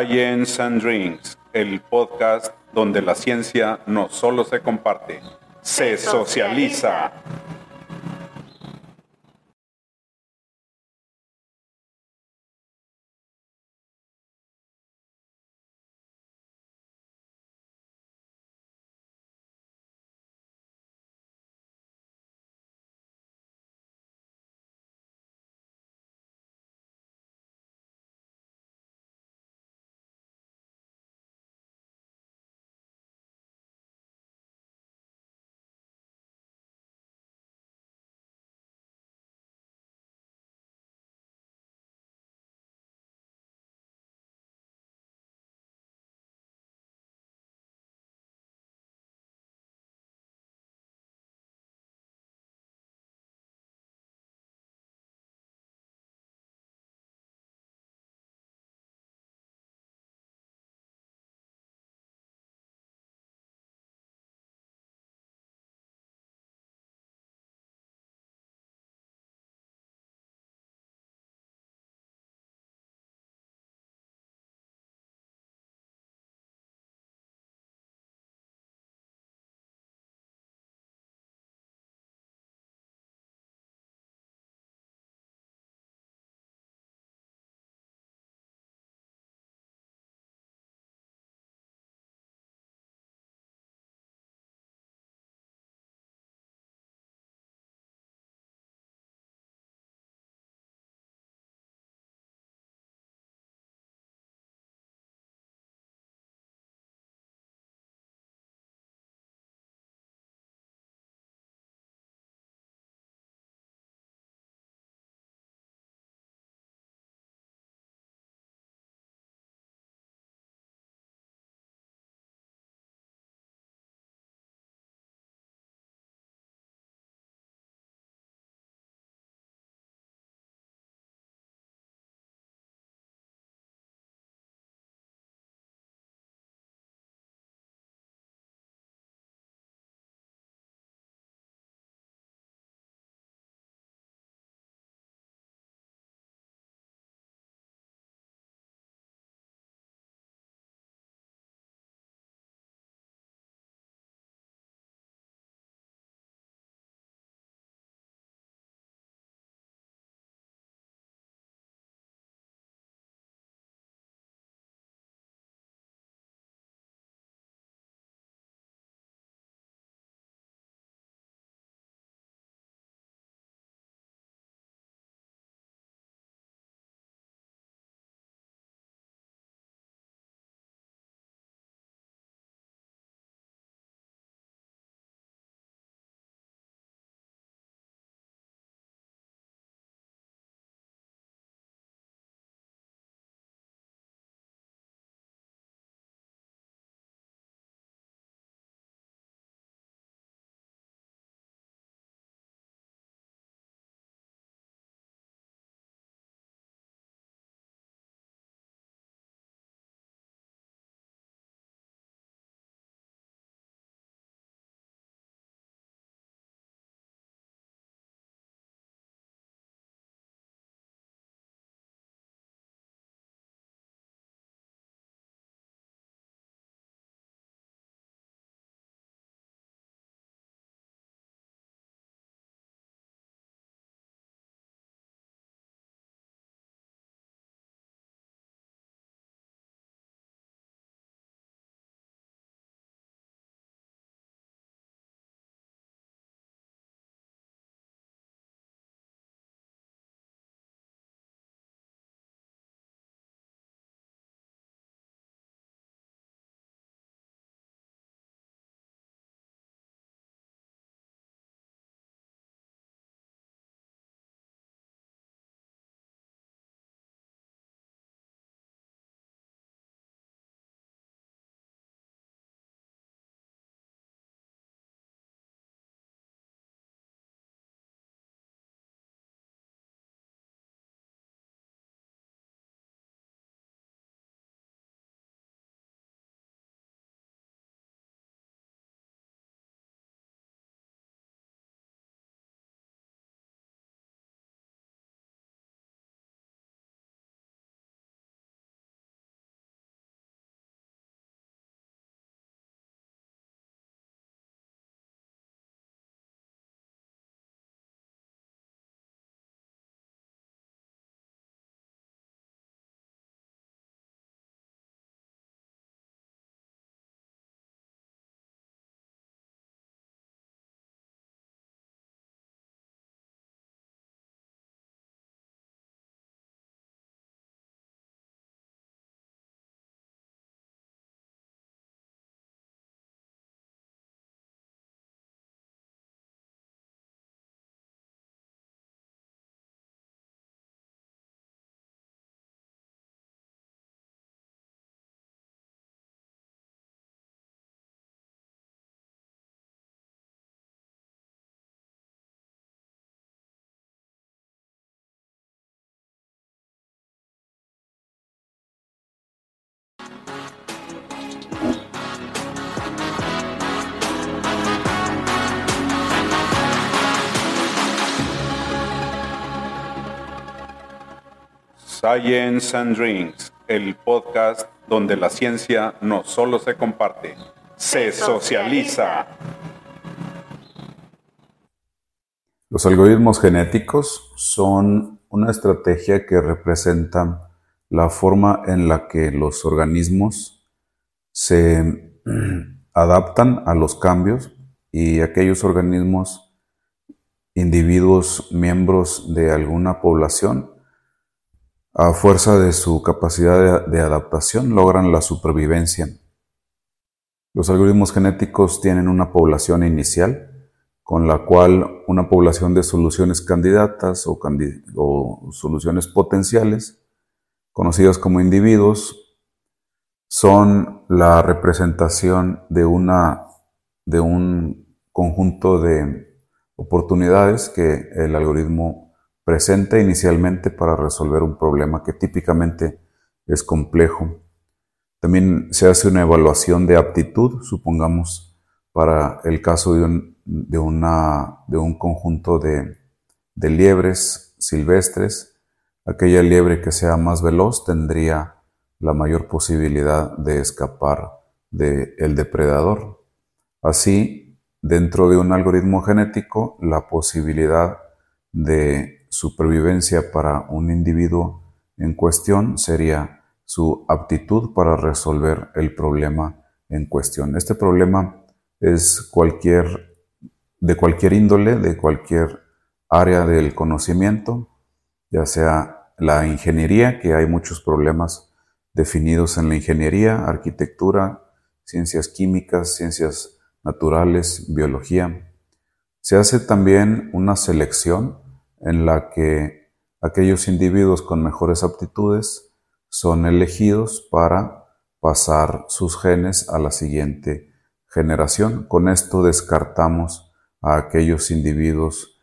Science and Drinks, el podcast donde la ciencia no solo se comparte, se socializa. Science and Drinks, el podcast donde la ciencia no solo se comparte, se, socializa. Los algoritmos genéticos son una estrategia que representa la forma en la que los organismos se adaptan a los cambios y aquellos organismos, individuos, miembros de alguna población a fuerza de su capacidad de, adaptación, logran la supervivencia. Los algoritmos genéticos tienen una población inicial, con la cual una población de soluciones candidatas o, soluciones potenciales, conocidas como individuos, son la representación de un conjunto de oportunidades que el algoritmo presenta inicialmente para resolver un problema que típicamente es complejo. También se hace una evaluación de aptitud, supongamos, para el caso de un, conjunto de, liebres silvestres. Aquella liebre que sea más veloz tendría la mayor posibilidad de escapar del depredador. Así, dentro de un algoritmo genético, la posibilidad de supervivencia para un individuo en cuestión sería su aptitud para resolver el problema en cuestión. Este problema es cualquier, de cualquier índole, de cualquier área del conocimiento, ya sea la ingeniería, que hay muchos problemas definidos en la ingeniería, arquitectura, ciencias químicas, ciencias naturales, biología. Se hace también una selección en la que aquellos individuos con mejores aptitudes son elegidos para pasar sus genes a la siguiente generación. Con esto descartamos a aquellos individuos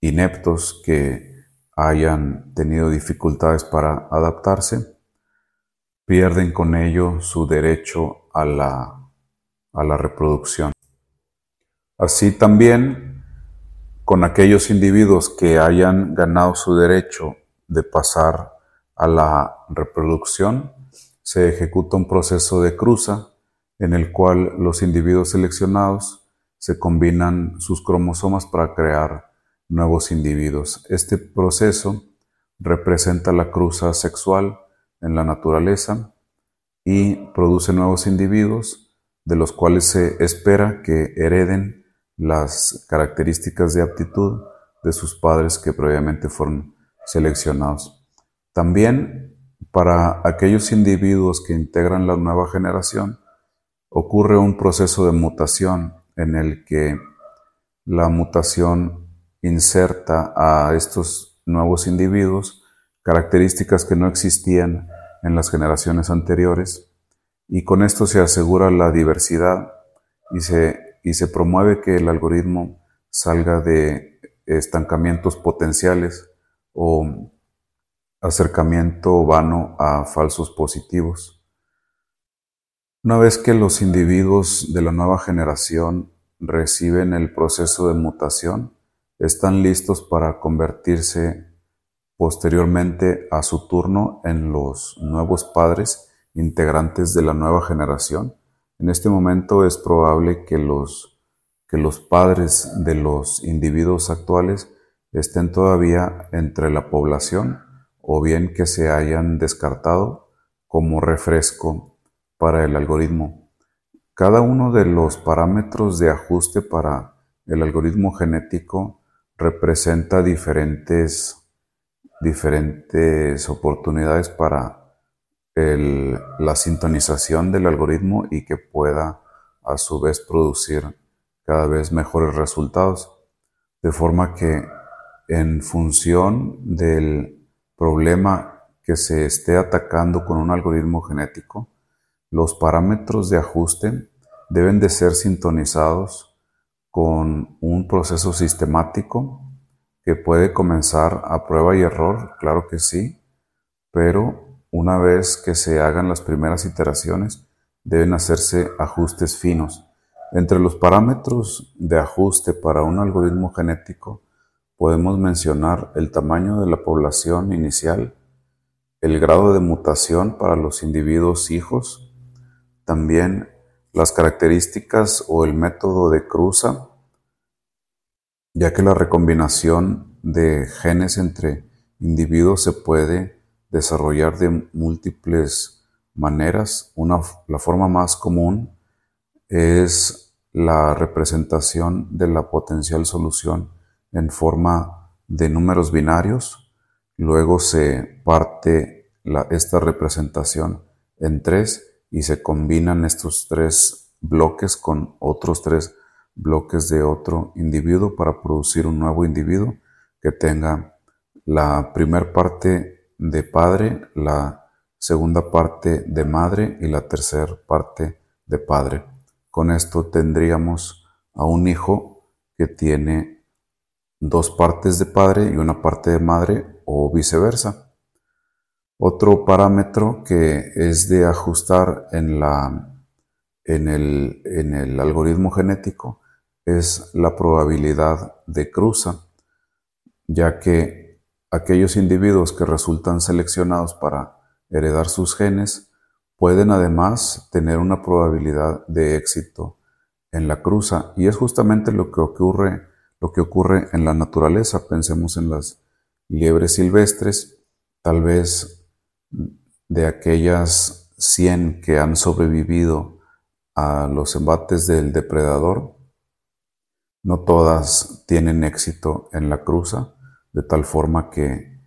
ineptos que hayan tenido dificultades para adaptarse, pierden con ello su derecho a la, a la reproducción. Así también con aquellos individuos que hayan ganado su derecho de pasar a la reproducción, se ejecuta un proceso de cruza en el cual los individuos seleccionados se combinan sus cromosomas para crear nuevos individuos. Este proceso representa la cruza sexual en la naturaleza y produce nuevos individuos de los cuales se espera que hereden las características de aptitud de sus padres que previamente fueron seleccionados. También para aquellos individuos que integran la nueva generación, ocurre un proceso de mutación en el que la mutación inserta a estos nuevos individuos características que no existían en las generaciones anteriores y con esto se asegura la diversidad y se y se promueve que el algoritmo salga de estancamientos potenciales o acercamiento vano a falsos positivos. Una vez que los individuos de la nueva generación reciben el proceso de mutación, están listos para convertirse posteriormente a su turno en los nuevos padres integrantes de la nueva generación en este momento es probable que los, que los padres de los individuos actuales estén todavía entre la población o bien que se hayan descartado como refresco para el algoritmo. Cada uno de los parámetros de ajuste para el algoritmo genético representa diferentes, diferentes oportunidades para la sintonización del algoritmo y que pueda a su vez producir cada vez mejores resultados. De forma que en función del problema que se esté atacando con un algoritmo genético, los parámetros de ajuste deben de ser sintonizados con un proceso sistemático que puede comenzar a prueba y error, claro que sí, pero una vez que se hagan las primeras iteraciones, deben hacerse ajustes finos. Entre los parámetros de ajuste para un algoritmo genético podemos mencionar el tamaño de la población inicial, el grado de mutación para los individuos hijos, también las características o el método de cruza, ya que la recombinación de genes entre individuos se puede desarrollar de múltiples maneras. Una, la forma más común es la representación de la potencial solución en forma de números binarios. Luego se parte esta representación en tres y se combinan estos tres bloques con otros tres bloques de otro individuo para producir un nuevo individuo que tenga la primera parte de padre, la segunda parte de madre y la tercera parte de padre. Con esto tendríamos a un hijo que tiene dos partes de padre y una parte de madre o viceversa. Otro parámetro que es de ajustar en, la, en, el, en el algoritmo genético es la probabilidad de cruza, ya que Aquellos individuos que resultan seleccionados para heredar sus genes pueden además tener una probabilidad de éxito en la cruza y es justamente lo que ocurre, lo que ocurre en la naturaleza. Pensemos en las liebres silvestres, tal vez de aquellas 100 que han sobrevivido a los embates del depredador, no todas tienen éxito en la cruza de tal forma que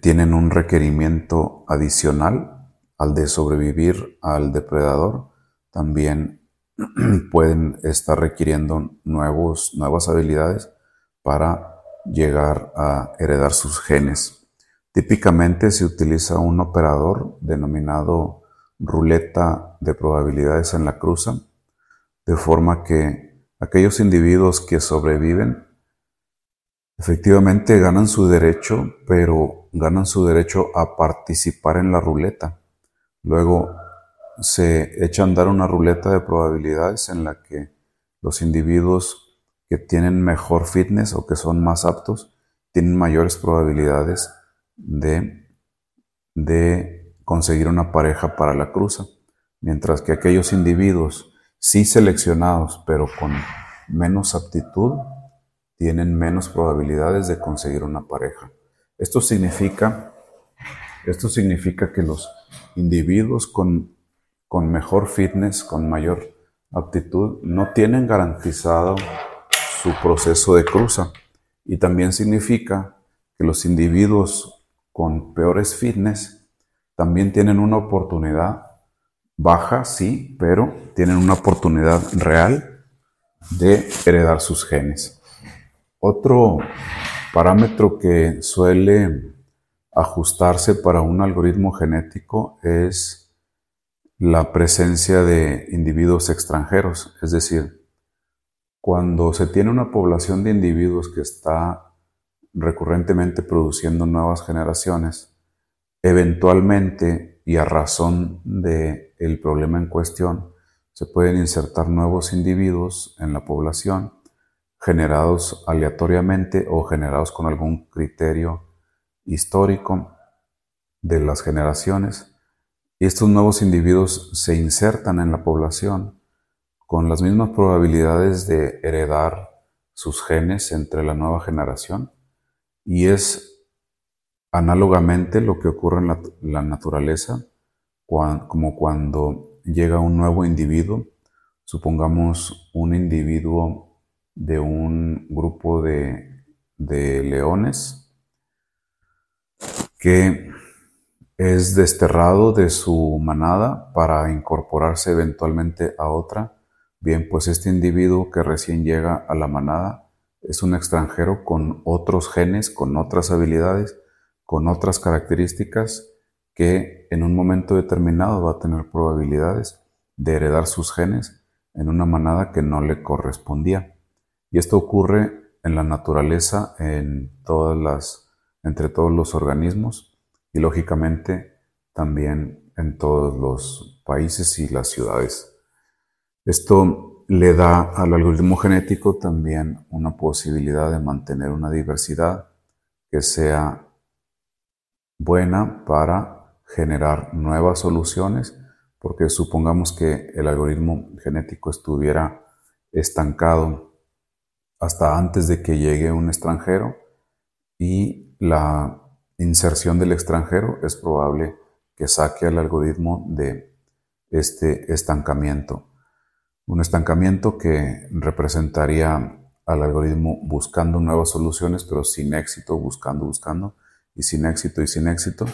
tienen un requerimiento adicional al de sobrevivir al depredador, también pueden estar requiriendo nuevos, nuevas habilidades para llegar a heredar sus genes. Típicamente se utiliza un operador denominado ruleta de probabilidades en la cruza, de forma que aquellos individuos que sobreviven Efectivamente ganan su derecho, pero ganan su derecho a participar en la ruleta. Luego se echan a dar una ruleta de probabilidades en la que los individuos que tienen mejor fitness o que son más aptos tienen mayores probabilidades de, de conseguir una pareja para la cruza. Mientras que aquellos individuos sí seleccionados pero con menos aptitud tienen menos probabilidades de conseguir una pareja. Esto significa, esto significa que los individuos con, con mejor fitness, con mayor aptitud, no tienen garantizado su proceso de cruza. Y también significa que los individuos con peores fitness también tienen una oportunidad baja, sí, pero tienen una oportunidad real de heredar sus genes. Otro parámetro que suele ajustarse para un algoritmo genético es la presencia de individuos extranjeros, es decir, cuando se tiene una población de individuos que está recurrentemente produciendo nuevas generaciones, eventualmente y a razón del problema en cuestión, se pueden insertar nuevos individuos en la población generados aleatoriamente o generados con algún criterio histórico de las generaciones. estos nuevos individuos se insertan en la población con las mismas probabilidades de heredar sus genes entre la nueva generación. Y es análogamente lo que ocurre en la, naturaleza, como cuando llega un nuevo individuo, supongamos un individuo de un grupo de, leones que es desterrado de su manada para incorporarse eventualmente a otra. Bien, pues este individuo que recién llega a la manada es un extranjero con otros genes, con otras habilidades, con otras características que en un momento determinado va a tener probabilidades de heredar sus genes en una manada que no le correspondía. Y esto ocurre en la naturaleza, en todas las, entre todos los organismos y lógicamente también en todos los países y las ciudades. Esto le da al algoritmo genético también una posibilidad de mantener una diversidad que sea buena para generar nuevas soluciones, porque supongamos que el algoritmo genético estuviera estancado hasta antes de que llegue un extranjero y la inserción del extranjero es probable que saque al algoritmo de este estancamiento. Un estancamiento que representaría al algoritmo buscando nuevas soluciones, pero sin éxito, buscando, buscando, y sin éxito, y sin éxito,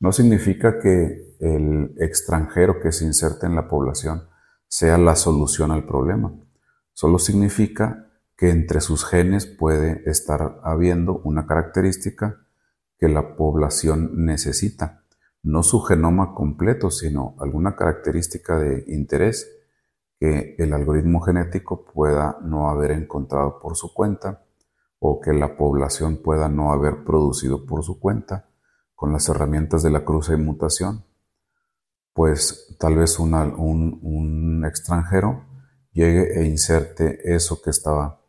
no significa que el extranjero que se inserte en la población sea la solución al problema. Solo significa que entre sus genes puede estar habiendo una característica que la población necesita, no su genoma completo, sino alguna característica de interés que el algoritmo genético pueda no haber encontrado por su cuenta o que la población pueda no haber producido por su cuenta con las herramientas de la cruce y mutación, pues tal vez un extranjero llegue e inserte eso que estaba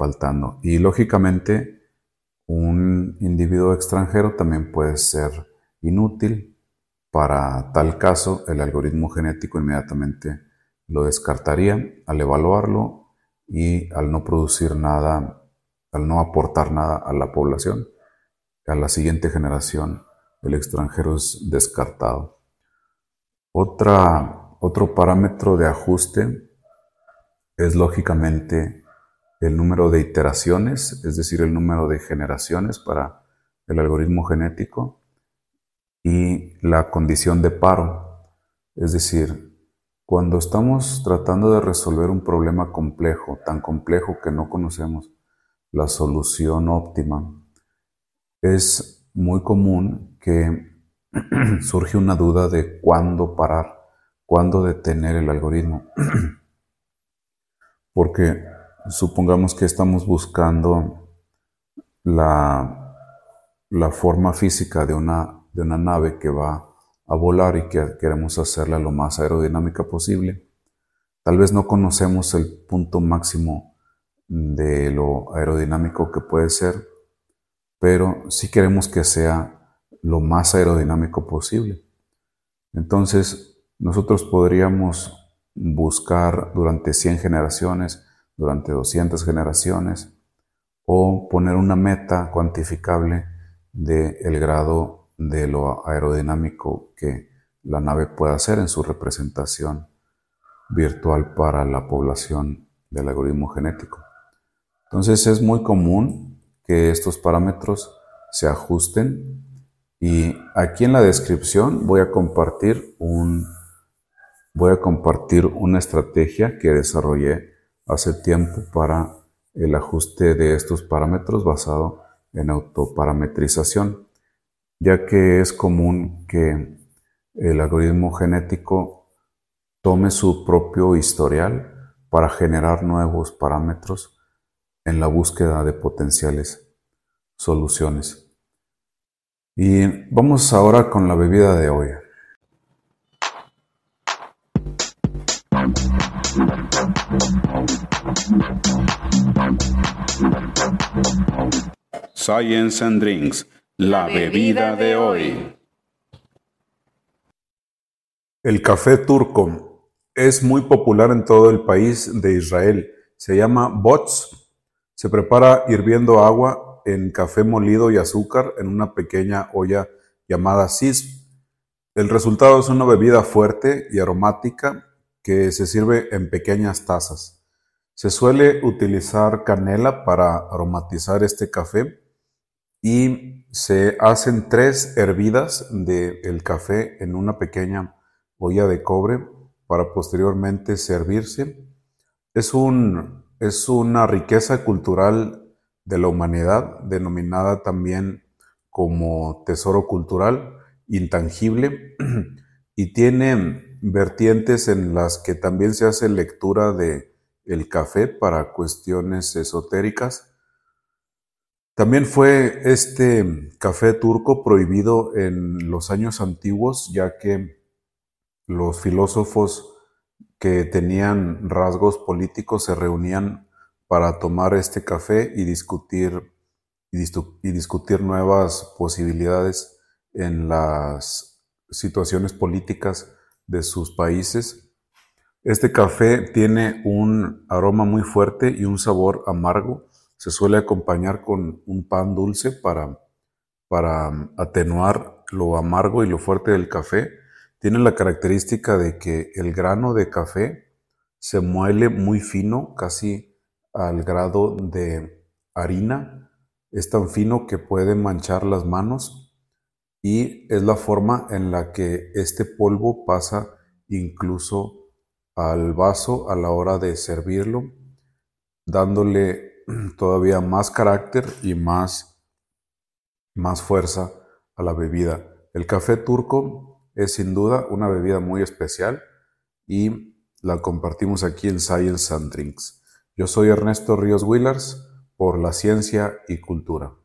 faltando. Y lógicamente, un individuo extranjero también puede ser inútil. Para tal caso, el algoritmo genético inmediatamente lo descartaría al evaluarlo y al no producir nada, al no aportar nada a la población, a la siguiente generación, el extranjero es descartado. Otra, otro parámetro de ajuste es lógicamente el número de iteraciones, es decir, el número de generaciones para el algoritmo genético y la condición de paro. Es decir, cuando estamos tratando de resolver un problema complejo, tan complejo que no conocemos la solución óptima, es muy común que surge una duda de cuándo parar, cuándo detener el algoritmo. Porque supongamos que estamos buscando la, forma física de una, de una nave que va a volar y que queremos hacerla lo más aerodinámica posible. Tal vez no conocemos el punto máximo de lo aerodinámico que puede ser, pero sí queremos que sea lo más aerodinámico posible. Entonces, nosotros podríamos buscar durante 100 generaciones durante 200 generaciones, o poner una meta cuantificable del grado de lo aerodinámico que la nave pueda hacer en su representación virtual para la población del algoritmo genético. Entonces es muy común que estos parámetros se ajusten y aquí en la descripción voy a compartir un voy a compartir una estrategia que desarrollé hace tiempo para el ajuste de estos parámetros basado en autoparametrización, ya que es común que el algoritmo genético tome su propio historial para generar nuevos parámetros en la búsqueda de potenciales soluciones. Y vamos ahora con la bebida de hoy. Science and Drinks, la bebida de hoy. El café turco es muy popular en todo el país de Israel. Se llama bots. Se prepara hirviendo agua en café molido y azúcar en una pequeña olla llamada sis. El resultado es una bebida fuerte y aromática que se sirve en pequeñas tazas. Se suele utilizar canela para aromatizar este café y se hacen tres hervidas del café en una pequeña olla de cobre para posteriormente servirse. Es, un, es una riqueza cultural de la humanidad, denominada también como tesoro cultural intangible, y tiene vertientes en las que también se hace lectura de el café para cuestiones esotéricas. También fue este café turco prohibido en los años antiguos, ya que los filósofos que tenían rasgos políticos se reunían para tomar este café y discutir, y, discutir nuevas posibilidades en las situaciones políticas de sus países. Este café tiene un aroma muy fuerte y un sabor amargo. Se suele acompañar con un pan dulce para, para um, atenuar lo amargo y lo fuerte del café. Tiene la característica de que el grano de café se muele muy fino, casi al grado de harina. Es tan fino que puede manchar las manos y es la forma en la que este polvo pasa incluso al vaso a la hora de servirlo, dándole todavía más carácter y más, más fuerza a la bebida. El café turco es sin duda una bebida muy especial y la compartimos aquí en Science and Drinks. Yo soy Ernesto Ríos Willars por la ciencia y cultura.